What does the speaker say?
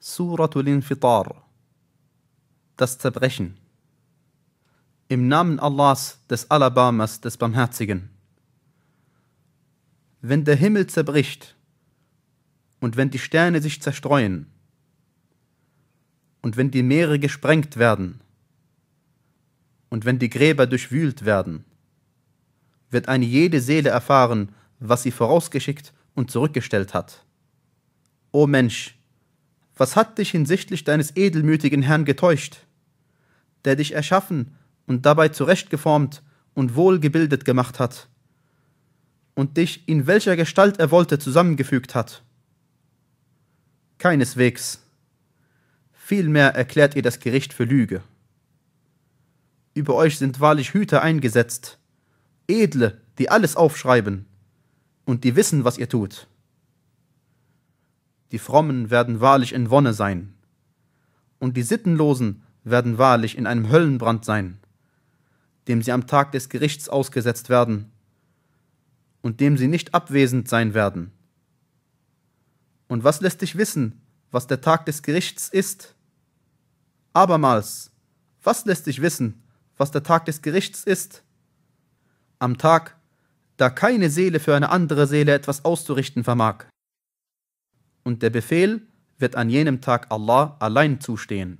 Suratul Infitar, das Zerbrechen. Im Namen Allahs, des Alabamas, des Barmherzigen. Wenn der Himmel zerbricht und wenn die Sterne sich zerstreuen und wenn die Meere gesprengt werden und wenn die Gräber durchwühlt werden, wird eine jede Seele erfahren, was sie vorausgeschickt und zurückgestellt hat. O Mensch, was hat dich hinsichtlich deines edelmütigen Herrn getäuscht, der dich erschaffen und dabei zurechtgeformt und wohlgebildet gemacht hat, und dich in welcher Gestalt er wollte zusammengefügt hat? Keineswegs. Vielmehr erklärt ihr das Gericht für Lüge. Über euch sind wahrlich Hüter eingesetzt, edle, die alles aufschreiben und die wissen, was ihr tut die Frommen werden wahrlich in Wonne sein, und die Sittenlosen werden wahrlich in einem Höllenbrand sein, dem sie am Tag des Gerichts ausgesetzt werden, und dem sie nicht abwesend sein werden. Und was lässt dich wissen, was der Tag des Gerichts ist? Abermals, was lässt dich wissen, was der Tag des Gerichts ist? Am Tag, da keine Seele für eine andere Seele etwas auszurichten vermag und der Befehl wird an jenem Tag Allah allein zustehen.